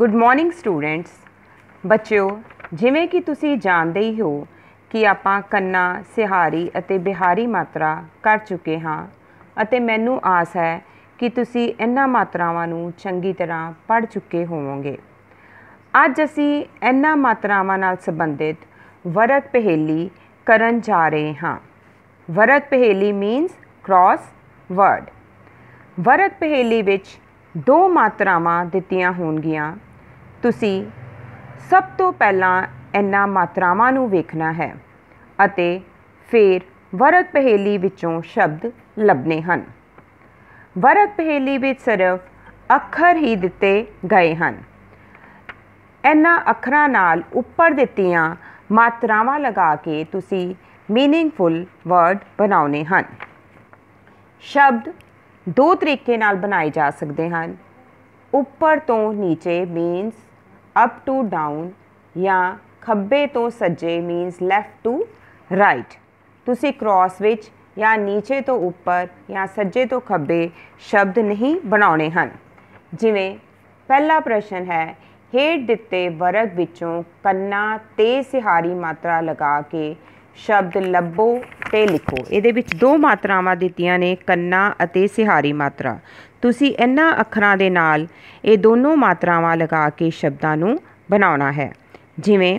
good morning students ਬੱਚਿਓ ਜਿਵੇਂ ਕਿ ਤੁਸੀਂ ਜਾਣਦੇ ਹੀ ਹੋ ਕਿ ਆਪਾਂ ਕੰਨਾ ਸਿਹਾਰੀ ਅਤੇ ਬਿਹਾਰੀ ਮਾਤਰਾ ਕਰ ਚੁੱਕੇ ਹਾਂ ਅਤੇ ਮੈਨੂੰ ਆਸ ਹੈ ਕਿ ਤੁਸੀਂ ਇਹਨਾਂ ਮਾਤਰਾਵਾਂ ਨੂੰ ਚੰਗੀ ਤਰ੍ਹਾਂ ਪੜ੍ਹ ਚੁੱਕੇ ਹੋਵੋਗੇ ਅੱਜ ਅਸੀਂ ਇਹਨਾਂ ਮਾਤਰਾਵਾਂ ਨਾਲ ਸੰਬੰਧਿਤ ਵਰਗ ਪਹੇਲੀ ਕਰਨ ਜਾ ਰਹੇ ਹਾਂ ਵਰਗ ਪਹੇਲੀ ਮੀਨਸ ਕ੍ਰਾਸ ਵਰਡ ਵਰਗ ਪਹੇਲੀ ਵਿੱਚ ਦੋ ਮਾਤਰਾਵਾਂ ਦਿੱਤੀਆਂ ਹੋਣਗੀਆਂ ਤੁਸੀਂ ਸਭ ਤੋਂ ਪਹਿਲਾਂ ਇਹਨਾਂ ਮਾਤਰਾਵਾਂ ਨੂੰ ਵੇਖਣਾ ਹੈ ਅਤੇ ਫਿਰ ਵਰਗ ਪਹੇਲੀ ਵਿੱਚੋਂ ਸ਼ਬਦ ਲੱਭਨੇ ਹਨ ਵਰਗ ਪਹੇਲੀ ਵਿੱਚ ਸਿਰਫ ਅੱਖਰ ਹੀ ਦਿੱਤੇ ਗਏ ਹਨ ਇਹਨਾਂ ਅੱਖਰਾਂ ਨਾਲ ਉੱਪਰ ਦਿੱਤੀਆਂ ਮਾਤਰਾਵਾਂ ਲਗਾ ਕੇ ਤੁਸੀਂ मीनिंगफुल वर्ड बनाने हैं शब्द ਦੋ ਤਰੀਕੇ ਨਾਲ ਬਣਾਏ ਜਾ ਸਕਦੇ ਹਨ ਉੱਪਰ ਤੋਂ ਨੀਚੇ ਮੀਨਸ ਅਪ ਟੂ ਡਾਊਨ ਜਾਂ ਖੱਬੇ ਤੋਂ ਸੱਜੇ ਮੀਨਸ ਲੈਫਟ ਟੂ ਰਾਈਟ ਤੁਸੀਂ ਕ੍ਰਾਸ ਵਿੱਚ ਜਾਂ ਨੀਚੇ ਤੋਂ ਉੱਪਰ ਜਾਂ ਸੱਜੇ ਤੋਂ ਖੱਬੇ ਸ਼ਬਦ ਨਹੀਂ ਬਣਾਉਣੇ ਹਨ ਜਿਵੇਂ ਪਹਿਲਾ ਪ੍ਰਸ਼ਨ ਹੈ ਹੇਡ ਦਿੱਤੇ ਵਰਗ ਵਿੱਚੋਂ ਕੰਨਾ ਤੇ ਸਿਹਾਰੀ ਮਾਤਰਾ ਲਗਾ ਕੇ ਸ਼ਬਦ ਲੱਭੋ ਤੇ ਲਿਖੋ ਇਹਦੇ ਵਿੱਚ ਦੋ ਮਾਤਰਾਵਾਂ ਦਿੱਤੀਆਂ ਨੇ ਕੰਨਾ ਅਤੇ ਸਿਹਾਰੀ ਮਾਤਰਾ ਤੁਸੀਂ ਇਹਨਾਂ ਅੱਖਰਾਂ ਦੇ ਨਾਲ ਇਹ ਦੋਨੋਂ ਮਾਤਰਾਵਾਂ ਲਗਾ ਕੇ ਸ਼ਬਦਾਂ ਨੂੰ ਬਣਾਉਣਾ ਹੈ ਜਿਵੇਂ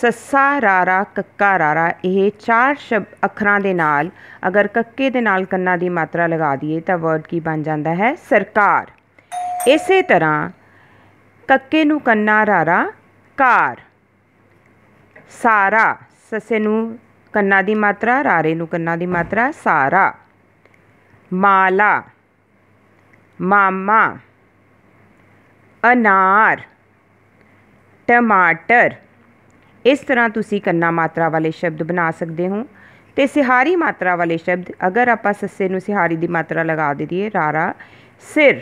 ਸੱਸਾ ਰਾਰਾ ਕੱਕਾ ਰਾਰਾ ਇਹ ਚਾਰ ਸ਼ਬ ਅੱਖਰਾਂ ਦੇ ਨਾਲ ਅਗਰ ਕੱਕੇ ਦੇ ਨਾਲ ਕੰਨਾ ਦੀ ਮਾਤਰਾ ਲਗਾ ਦਈਏ ਤਾਂ ਵਰਡ ਕੀ ਬਣ ਜਾਂਦਾ ਹੈ ਸਰਕਾਰ ਇਸੇ ਤਰ੍ਹਾਂ ਕੱਕੇ ਨੂੰ ਕੰਨਾ ਰਾਰਾ ਕਾਰ ਸਾਰਾ ਸਸੇ ਨੂੰ ਕੰਨਾ ਦੀ ਮਾਤਰਾ ਰਾਰੇ ਨੂੰ ਕੰਨਾ ਦੀ ਮਾਤਰਾ ਸਾਰਾ ਮਾਲਾ ਮਾਮਾ ਅਨਾਰ ਟਮਾਟਰ ਇਸ ਤਰ੍ਹਾਂ ਤੁਸੀਂ ਕੰਨਾ ਮਾਤਰਾ ਵਾਲੇ ਸ਼ਬਦ ਬਣਾ ਸਕਦੇ ਹੋ ਤੇ ਸਿਹਾਰੀ ਮਾਤਰਾ ਵਾਲੇ ਸ਼ਬਦ ਅਗਰ ਆਪਾਂ ਸਸੇ ਨੂੰ ਸਿਹਾਰੀ ਦੀ ਮਾਤਰਾ ਲਗਾ ਦਈਏ ਰਾਰਾ ਸਿਰ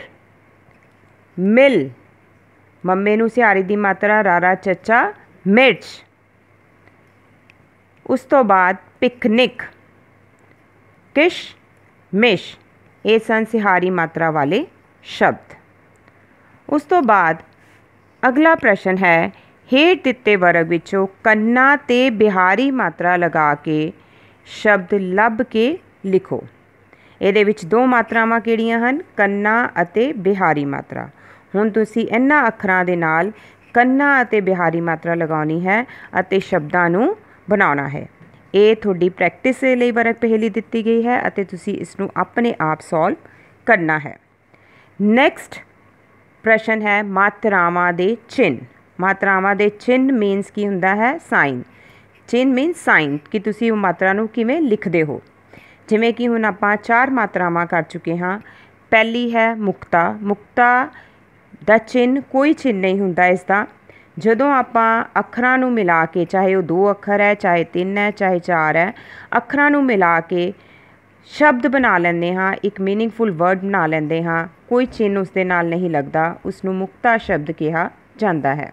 ਮਿਲ ਮੰਮੇ ਨੂੰ ਸਿਹਾਰੀ ਦੀ ਮਾਤਰਾ ਰਾਰਾ ਚਾਚਾ ਮਿਰਚ ਉਸ ਤੋਂ ਬਾਅਦ ਪਿਕਨਿਕ ਕਿਸ਼ ਮਿਸ਼ ਇਹ ਸੰਸਿਹਾਰੀ ਮਾਤਰਾ ਵਾਲੇ ਸ਼ਬਦ ਉਸ ਤੋਂ ਬਾਅਦ ਅਗਲਾ ਪ੍ਰਸ਼ਨ ਹੈ ਹੇਠ ਦਿੱਤੇ ਵਰਗ ਵਿੱਚੋਂ ਕੰਨਾ ਤੇ ਬਿਹਾਰੀ ਮਾਤਰਾ ਲਗਾ ਕੇ ਸ਼ਬਦ ਲੱਭ ਕੇ ਲਿਖੋ ਇਹਦੇ ਵਿੱਚ ਦੋ ਮਾਤਰਾਵਾਂ ਕਿਹੜੀਆਂ ਹਨ ਕੰਨਾ ਅਤੇ ਬਿਹਾਰੀ ਮਾਤਰਾ ਹੁਣ ਤੁਸੀਂ ਇਹਨਾਂ ਅੱਖਰਾਂ ਦੇ ਨਾਲ ਕੰਨਾ ਅਤੇ ਬਿਹਾਰੀ ਮਾਤਰਾ ਲਗਾਉਣੀ ਹੈ ਅਤੇ ਸ਼ਬਦਾਂ ਨੂੰ ਬਣਾਉਣਾ ਹੈ ਇਹ ਤੁਹਾਡੀ ਪ੍ਰੈਕਟਿਸ ਲਈ ਵਰਕ ਪਹਿਲੀ ਦਿੱਤੀ ਗਈ ਹੈ ਅਤੇ ਤੁਸੀਂ ਇਸ ਨੂੰ ਆਪਣੇ ਆਪ ਸੋਲਵ ਕਰਨਾ ਹੈ ਨੈਕਸਟ ਪ੍ਰਸ਼ਨ ਹੈ ਮਾਤਰਾਵਾਂ ਦੇ ਚਿੰਨ ਮਾਤਰਾਵਾਂ ਦੇ ਚਿੰਨ ਮੀਨਸ ਕੀ ਹੁੰਦਾ ਹੈ ਸਾਈਨ ਚਿੰਨ ਮੀਨਸ ਸਾਈਨ ਕਿ ਤੁਸੀਂ ਉਹ ਮਾਤਰਾ ਨੂੰ ਕਿਵੇਂ ਲਿਖਦੇ ਹੋ ਜਿਵੇਂ ਕਿ ਹੁਣ ਆਪਾਂ ਚਾਰ ਮਾਤਰਾਵਾਂ ਕਰ ਚੁੱਕੇ ਹਾਂ ਪਹਿਲੀ ਹੈ ਮੁਕਤਾ ਮੁਕਤਾ ਦਾ ਚਿੰਨ ਕੋਈ ਚਿੰਨ ਨਹੀਂ ਹੁੰਦਾ ਇਸ ਦਾ ਜਦੋਂ ਆਪਾਂ ਅੱਖਰਾਂ ਨੂੰ ਮਿਲਾ ਕੇ ਚਾਹੇ ਉਹ ਦੋ ਅੱਖਰ ਹੈ ਚਾਹੇ ਤਿੰਨ ਹੈ ਚਾਹੇ ਚਾਰ ਹੈ ਅੱਖਰਾਂ ਨੂੰ ਮਿਲਾ ਕੇ ਸ਼ਬਦ ਬਣਾ ਲੈਂਦੇ ਹਾਂ ਇੱਕ मीनिंगफुल ਵਰਡ ਬਣਾ ਲੈਂਦੇ ਹਾਂ ਕੋਈ ਚਿੰਨ ਉਸ ਦੇ ਨਾਲ ਨਹੀਂ ਲੱਗਦਾ ਉਸ ਨੂੰ ਮੁਕਤਾ ਸ਼ਬਦ ਕਿਹਾ ਜਾਂਦਾ ਹੈ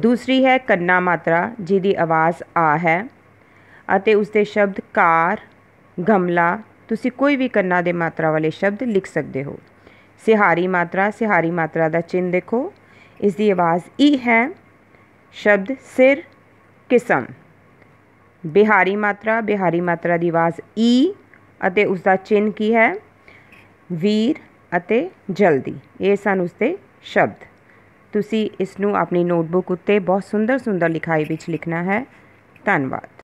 ਦੂਸਰੀ ਹੈ ਕੰਨਾ ਮਾਤਰਾ ਜਿਹਦੀ ਆਵਾਜ਼ ਆ ਹੈ ਅਤੇ ਉਸ ਦੇ ਸ਼ਬਦ ਕਾਰ ਗਮਲਾ ਤੁਸੀਂ ਕੋਈ ਵੀ ਕੰਨਾ ਦੇ ਮਾਤਰਾ ਵਾਲੇ ਸ਼ਬਦ ਲਿਖ ਸਕਦੇ ਹੋ ਸਿਹਾਰੀ ਮਾਤਰਾ ਸਿਹਾਰੀ ਮਾਤਰਾ ਦਾ ਚਿੰਨ ਦੇਖੋ ਇਸ ਦੀ ਆਵਾਜ਼ ਈ ਹੈ ਸ਼ਬਦ ਸਿਰ ਕਿਸਮ ਬਿਹਾਰੀ ਮਾਤਰਾ ਬਿਹਾਰੀ ਮਾਤਰਾ ਦੀ ਆਵਾਜ਼ ਈ ਅਤੇ ਉਸ ਦਾ ਚਿੰਨ ਕੀ ਹੈ ਵੀਰ ਅਤੇ ਜਲਦੀ ਇਹ ਸਨ ਉਸ ਦੇ ਸ਼ਬਦ ਤੁਸੀਂ ਇਸ ਨੂੰ ਆਪਣੀ ਨੋਟਬੁੱਕ ਉੱਤੇ ਬਹੁਤ ਸੁੰਦਰ ਸੁੰਦਰ ਲਿਖਾਈ ਵਿੱਚ ਲਿਖਣਾ ਹੈ ਧੰਨਵਾਦ